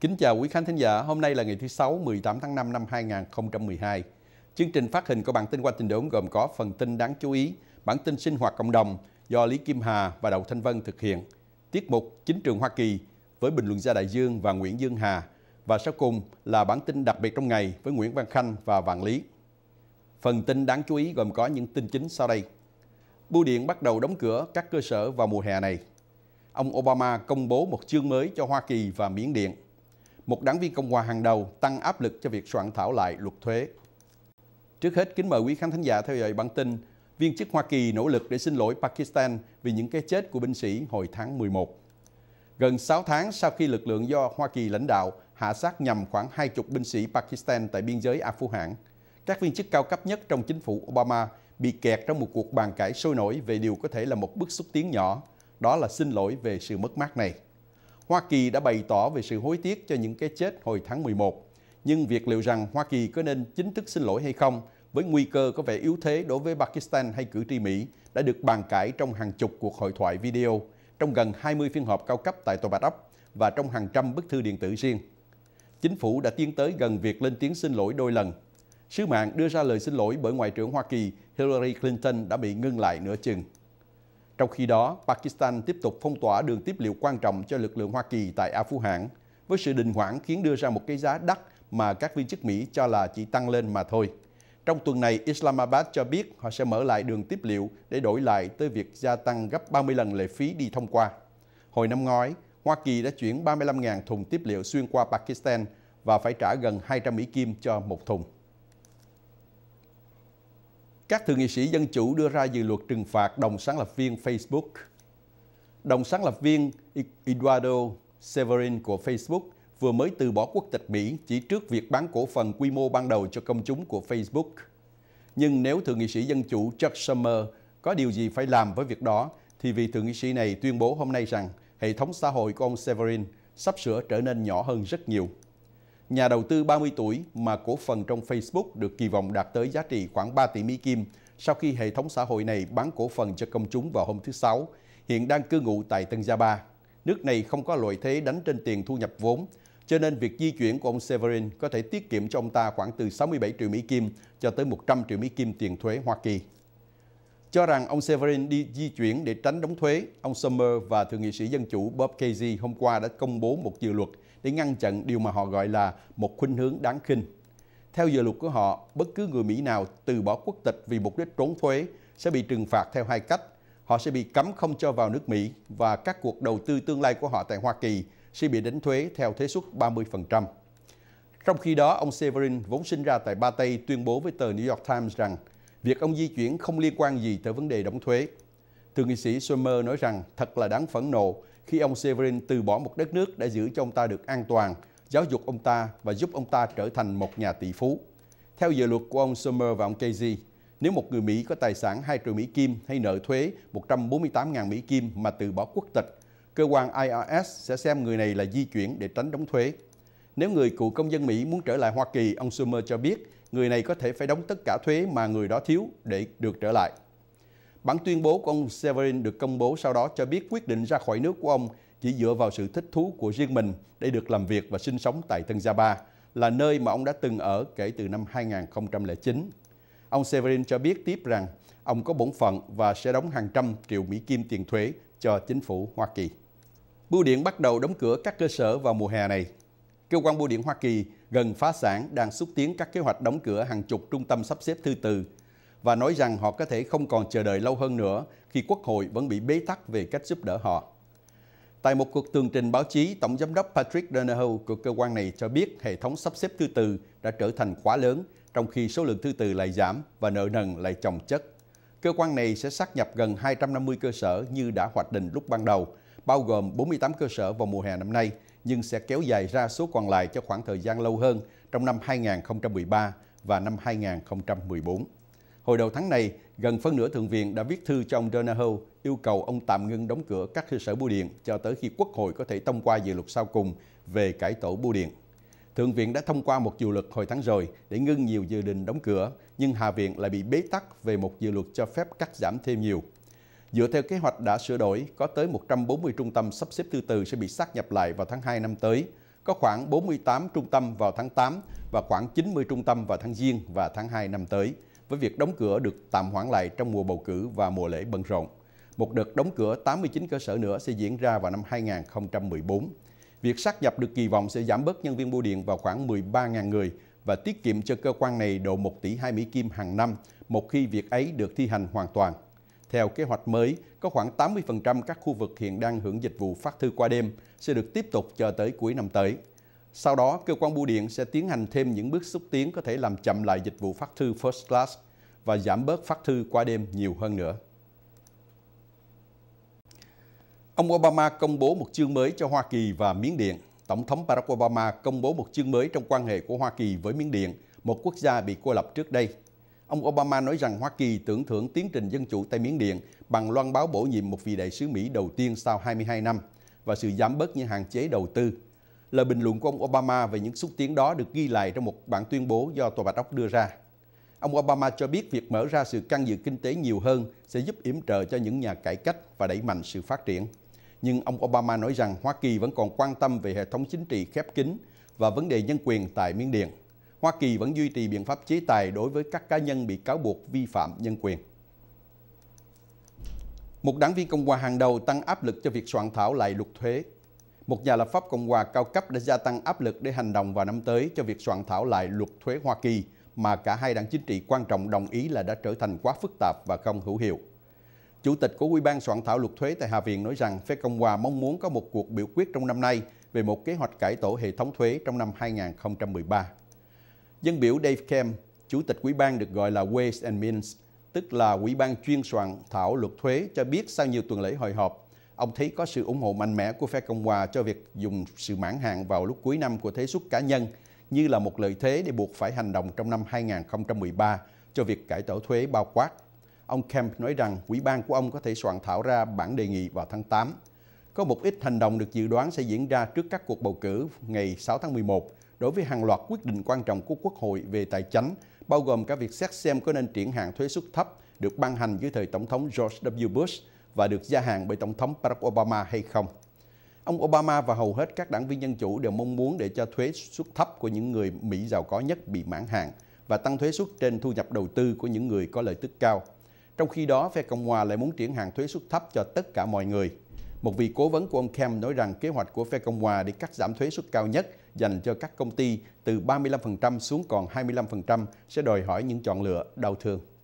Kính chào quý khán thính giả, hôm nay là ngày thứ Sáu 18 tháng 5 năm 2012. Chương trình phát hình của bản tin qua tình đốn gồm có phần tin đáng chú ý, bản tin sinh hoạt cộng đồng do Lý Kim Hà và Đậu Thanh Vân thực hiện, tiết mục Chính trường Hoa Kỳ với bình luận gia Đại Dương và Nguyễn Dương Hà và sau cùng là bản tin đặc biệt trong ngày với Nguyễn Văn Khanh và Vạn Lý. Phần tin đáng chú ý gồm có những tin chính sau đây. Bưu điện bắt đầu đóng cửa các cơ sở vào mùa hè này. Ông Obama công bố một chương mới cho Hoa Kỳ và Miến Điện – một đảng viên Cộng hòa hàng đầu tăng áp lực cho việc soạn thảo lại luật thuế. Trước hết, kính mời quý khán thính giả theo dõi bản tin Viên chức Hoa Kỳ nỗ lực để xin lỗi Pakistan vì những cái chết của binh sĩ hồi tháng 11. Gần 6 tháng sau khi lực lượng do Hoa Kỳ lãnh đạo hạ sát nhằm khoảng 20 binh sĩ Pakistan tại biên giới Phu các viên chức cao cấp nhất trong chính phủ Obama bị kẹt trong một cuộc bàn cãi sôi nổi về điều có thể là một bước xúc tiến nhỏ, đó là xin lỗi về sự mất mát này. Hoa Kỳ đã bày tỏ về sự hối tiếc cho những cái chết hồi tháng 11, nhưng việc liệu rằng Hoa Kỳ có nên chính thức xin lỗi hay không với nguy cơ có vẻ yếu thế đối với Pakistan hay cử tri Mỹ đã được bàn cãi trong hàng chục cuộc hội thoại video, trong gần 20 phiên họp cao cấp tại Tòa Bạch Ốc và trong hàng trăm bức thư điện tử riêng. Chính phủ đã tiến tới gần việc lên tiếng xin lỗi đôi lần. Sứ mạng đưa ra lời xin lỗi bởi Ngoại trưởng Hoa Kỳ Hillary Clinton đã bị ngưng lại nửa chừng. Trong khi đó, Pakistan tiếp tục phong tỏa đường tiếp liệu quan trọng cho lực lượng Hoa Kỳ tại A Hãng, với sự đình hoãn khiến đưa ra một cái giá đắt mà các viên chức Mỹ cho là chỉ tăng lên mà thôi. Trong tuần này, Islamabad cho biết họ sẽ mở lại đường tiếp liệu để đổi lại tới việc gia tăng gấp 30 lần lệ phí đi thông qua. Hồi năm ngoái, Hoa Kỳ đã chuyển 35.000 thùng tiếp liệu xuyên qua Pakistan và phải trả gần 200 Mỹ Kim cho một thùng. Các thượng nghị sĩ Dân Chủ đưa ra dự luật trừng phạt đồng sáng lập viên Facebook. Đồng sáng lập viên Eduardo Severin của Facebook vừa mới từ bỏ quốc tịch Mỹ chỉ trước việc bán cổ phần quy mô ban đầu cho công chúng của Facebook. Nhưng nếu Thượng nghị sĩ Dân Chủ Chuck Schumer có điều gì phải làm với việc đó, thì vị Thượng nghị sĩ này tuyên bố hôm nay rằng hệ thống xã hội của ông Severin sắp sửa trở nên nhỏ hơn rất nhiều nhà đầu tư 30 tuổi mà cổ phần trong Facebook được kỳ vọng đạt tới giá trị khoảng 3 tỷ Mỹ Kim sau khi hệ thống xã hội này bán cổ phần cho công chúng vào hôm thứ Sáu, hiện đang cư ngụ tại Tân Gia Ba. Nước này không có lợi thế đánh trên tiền thu nhập vốn, cho nên việc di chuyển của ông Severin có thể tiết kiệm cho ông ta khoảng từ 67 triệu Mỹ Kim cho tới 100 triệu Mỹ Kim tiền thuế Hoa Kỳ. Cho rằng ông Severin đi di chuyển để tránh đóng thuế, ông Summer và Thượng nghị sĩ Dân chủ Bob Casey hôm qua đã công bố một dự luật để ngăn chặn điều mà họ gọi là một khuynh hướng đáng khinh. Theo dự luật của họ, bất cứ người Mỹ nào từ bỏ quốc tịch vì mục đích trốn thuế sẽ bị trừng phạt theo hai cách. Họ sẽ bị cấm không cho vào nước Mỹ và các cuộc đầu tư tương lai của họ tại Hoa Kỳ sẽ bị đánh thuế theo thuế suất 30%. Trong khi đó, ông Severin vốn sinh ra tại Ba Tây tuyên bố với tờ New York Times rằng việc ông di chuyển không liên quan gì tới vấn đề đóng thuế. Thượng nghị sĩ Schumer nói rằng thật là đáng phẫn nộ khi ông Severin từ bỏ một đất nước đã giữ cho ông ta được an toàn, giáo dục ông ta và giúp ông ta trở thành một nhà tỷ phú. Theo dự luật của ông Schumer và ông Casey, nếu một người Mỹ có tài sản 2 triệu Mỹ Kim hay nợ thuế 148.000 Mỹ Kim mà từ bỏ quốc tịch, cơ quan IRS sẽ xem người này là di chuyển để tránh đóng thuế. Nếu người cựu công dân Mỹ muốn trở lại Hoa Kỳ, ông Schumer cho biết, người này có thể phải đóng tất cả thuế mà người đó thiếu để được trở lại. Bản tuyên bố của ông Severin được công bố sau đó cho biết quyết định ra khỏi nước của ông chỉ dựa vào sự thích thú của riêng mình để được làm việc và sinh sống tại Tân Gia Ba, là nơi mà ông đã từng ở kể từ năm 2009. Ông Severin cho biết tiếp rằng ông có bổn phận và sẽ đóng hàng trăm triệu Mỹ Kim tiền thuế cho chính phủ Hoa Kỳ. Bưu điện bắt đầu đóng cửa các cơ sở vào mùa hè này. Cơ quan bưu điện Hoa Kỳ gần phá sản đang xúc tiến các kế hoạch đóng cửa hàng chục trung tâm sắp xếp thư từ và nói rằng họ có thể không còn chờ đợi lâu hơn nữa khi Quốc hội vẫn bị bế tắc về cách giúp đỡ họ. Tại một cuộc tường trình báo chí, Tổng Giám đốc Patrick Donahoe của cơ quan này cho biết hệ thống sắp xếp thư từ đã trở thành quá lớn, trong khi số lượng thư từ lại giảm và nợ nần lại chồng chất. Cơ quan này sẽ sát nhập gần 250 cơ sở như đã hoạch định lúc ban đầu, bao gồm 48 cơ sở vào mùa hè năm nay, nhưng sẽ kéo dài ra số còn lại cho khoảng thời gian lâu hơn trong năm 2013 và năm 2014. Hồi đầu tháng này, gần phân nửa Thượng viện đã viết thư cho ông Donahoe yêu cầu ông tạm ngưng đóng cửa các cơ sở bưu điện cho tới khi Quốc hội có thể thông qua dự luật sau cùng về cải tổ bưu điện. Thượng viện đã thông qua một dự luật hồi tháng rồi để ngưng nhiều dự định đóng cửa, nhưng Hạ viện lại bị bế tắc về một dự luật cho phép cắt giảm thêm nhiều. Dựa theo kế hoạch đã sửa đổi, có tới 140 trung tâm sắp xếp thứ tư sẽ bị sát nhập lại vào tháng 2 năm tới, có khoảng 48 trung tâm vào tháng 8 và khoảng 90 trung tâm vào tháng Giêng và tháng 2 năm tới với việc đóng cửa được tạm hoãn lại trong mùa bầu cử và mùa lễ bận rộn. Một đợt đóng cửa 89 cơ sở nữa sẽ diễn ra vào năm 2014. Việc sát nhập được kỳ vọng sẽ giảm bớt nhân viên bưu điện vào khoảng 13.000 người và tiết kiệm cho cơ quan này độ 1 tỷ 2 Mỹ Kim hàng năm một khi việc ấy được thi hành hoàn toàn. Theo kế hoạch mới, có khoảng 80% các khu vực hiện đang hưởng dịch vụ phát thư qua đêm sẽ được tiếp tục cho tới cuối năm tới. Sau đó, cơ quan bưu điện sẽ tiến hành thêm những bước xúc tiến có thể làm chậm lại dịch vụ phát thư First Class và giảm bớt phát thư qua đêm nhiều hơn nữa. Ông Obama công bố một chương mới cho Hoa Kỳ và Miến Điện. Tổng thống Barack Obama công bố một chương mới trong quan hệ của Hoa Kỳ với Miến Điện, một quốc gia bị cô lập trước đây. Ông Obama nói rằng Hoa Kỳ tưởng thưởng tiến trình dân chủ tại Miến Điện bằng loan báo bổ nhiệm một vị đại sứ Mỹ đầu tiên sau 22 năm và sự giảm bớt những hạn chế đầu tư Lời bình luận của ông Obama về những xúc tiến đó được ghi lại trong một bản tuyên bố do Tòa Bạch Ốc đưa ra. Ông Obama cho biết việc mở ra sự can dự kinh tế nhiều hơn sẽ giúp yểm trợ cho những nhà cải cách và đẩy mạnh sự phát triển. Nhưng ông Obama nói rằng Hoa Kỳ vẫn còn quan tâm về hệ thống chính trị khép kín và vấn đề nhân quyền tại Miến Điện. Hoa Kỳ vẫn duy trì biện pháp chế tài đối với các cá nhân bị cáo buộc vi phạm nhân quyền. Một đảng viên Cộng hòa hàng đầu tăng áp lực cho việc soạn thảo lại luật thuế một nhà lập pháp Cộng hòa cao cấp đã gia tăng áp lực để hành động vào năm tới cho việc soạn thảo lại luật thuế Hoa Kỳ mà cả hai đảng chính trị quan trọng đồng ý là đã trở thành quá phức tạp và không hữu hiệu. Chủ tịch của Ủy ban soạn thảo luật thuế tại Hạ viện nói rằng phía Cộng hòa mong muốn có một cuộc biểu quyết trong năm nay về một kế hoạch cải tổ hệ thống thuế trong năm 2013. Dân biểu Dave Kemp, chủ tịch Ủy ban được gọi là Ways and Means, tức là Ủy ban chuyên soạn thảo luật thuế cho biết sau nhiều tuần lễ hội họp, Ông thấy có sự ủng hộ mạnh mẽ của phe Cộng hòa cho việc dùng sự mãn hạn vào lúc cuối năm của thuế xuất cá nhân như là một lợi thế để buộc phải hành động trong năm 2013 cho việc cải tổ thuế bao quát. Ông Kemp nói rằng quỹ ban của ông có thể soạn thảo ra bản đề nghị vào tháng 8. Có một ít hành động được dự đoán sẽ diễn ra trước các cuộc bầu cử ngày 6 tháng 11 đối với hàng loạt quyết định quan trọng của Quốc hội về tài chính, bao gồm cả việc xét xem có nên triển hạn thuế suất thấp được ban hành dưới thời Tổng thống George W. Bush và được gia hạn bởi Tổng thống Barack Obama hay không. Ông Obama và hầu hết các đảng viên Dân Chủ đều mong muốn để cho thuế suất thấp của những người Mỹ giàu có nhất bị mãn hạn và tăng thuế suất trên thu nhập đầu tư của những người có lợi tức cao. Trong khi đó, phe Cộng hòa lại muốn triển hàng thuế suất thấp cho tất cả mọi người. Một vị cố vấn của ông Kemp nói rằng kế hoạch của phe Cộng hòa để cắt giảm thuế suất cao nhất dành cho các công ty từ 35% xuống còn 25% sẽ đòi hỏi những chọn lựa đau thương.